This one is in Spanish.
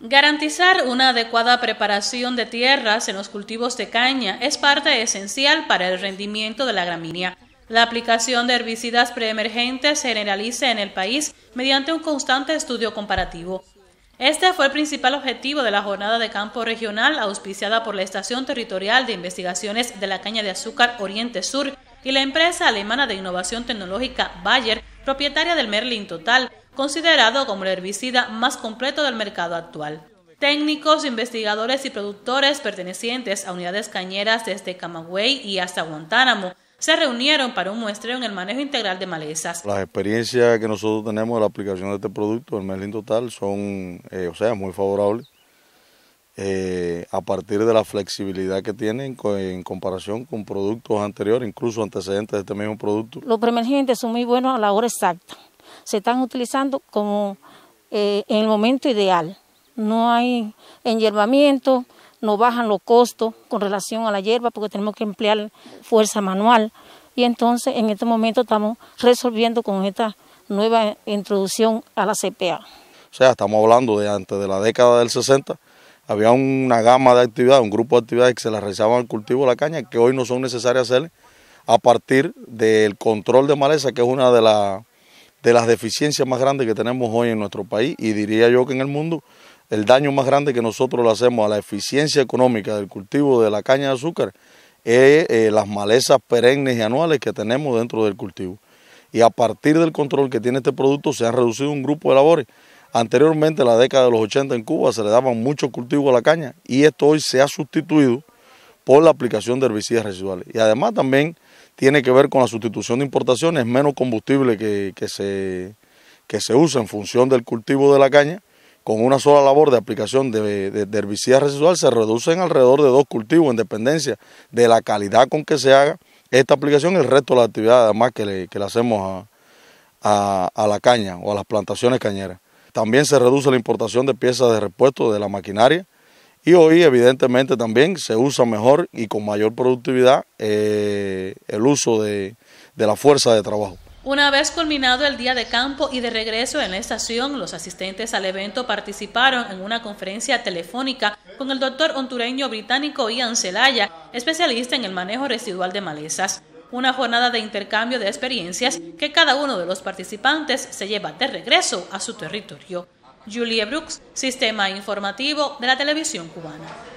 Garantizar una adecuada preparación de tierras en los cultivos de caña es parte esencial para el rendimiento de la gramínea. La aplicación de herbicidas preemergentes se generaliza en el país mediante un constante estudio comparativo. Este fue el principal objetivo de la jornada de campo regional auspiciada por la Estación Territorial de Investigaciones de la Caña de Azúcar Oriente Sur y la empresa alemana de innovación tecnológica Bayer, propietaria del Merlin Total, considerado como el herbicida más completo del mercado actual. Técnicos, investigadores y productores pertenecientes a unidades cañeras desde Camagüey y hasta Guantánamo se reunieron para un muestreo en el manejo integral de malezas. Las experiencias que nosotros tenemos de la aplicación de este producto, el Merlin Total, son, eh, o sea, muy favorables. Eh, a partir de la flexibilidad que tienen en comparación con productos anteriores, incluso antecedentes de este mismo producto. Los premergentes son muy buenos a la hora exacta se están utilizando como eh, en el momento ideal. No hay enyerbamiento, no bajan los costos con relación a la hierba porque tenemos que emplear fuerza manual. Y entonces en este momento estamos resolviendo con esta nueva introducción a la CPA. O sea, estamos hablando de antes de la década del 60, había una gama de actividades, un grupo de actividades que se las realizaban al cultivo de la caña que hoy no son necesarias hacer a partir del control de maleza, que es una de las de las deficiencias más grandes que tenemos hoy en nuestro país y diría yo que en el mundo, el daño más grande que nosotros le hacemos a la eficiencia económica del cultivo de la caña de azúcar es eh, las malezas perennes y anuales que tenemos dentro del cultivo. Y a partir del control que tiene este producto se ha reducido un grupo de labores. Anteriormente, en la década de los 80 en Cuba, se le daban mucho cultivo a la caña y esto hoy se ha sustituido por la aplicación de herbicidas residuales. Y además también tiene que ver con la sustitución de importaciones, menos combustible que, se, que se usa en función del cultivo de la caña. Con una sola labor de aplicación de, herbicidas residuales se reducen alrededor de dos cultivos en dependencia de la calidad con que se haga esta aplicación y el resto de la actividad además que le, que hacemos a, a la caña o a las plantaciones cañeras. También se reduce la importación de piezas de repuesto de la maquinaria y hoy, evidentemente, también se usa mejor y con mayor productividad eh, el uso de, la fuerza de trabajo. Una vez culminado el día de campo y de regreso en la estación, los asistentes al evento participaron en una conferencia telefónica con el doctor hontureño británico Ian Celaya, especialista en el manejo residual de malezas. Una jornada de intercambio de experiencias que cada uno de los participantes se lleva de regreso a su territorio. Julia Brooks, Sistema Informativo de la Televisión Cubana.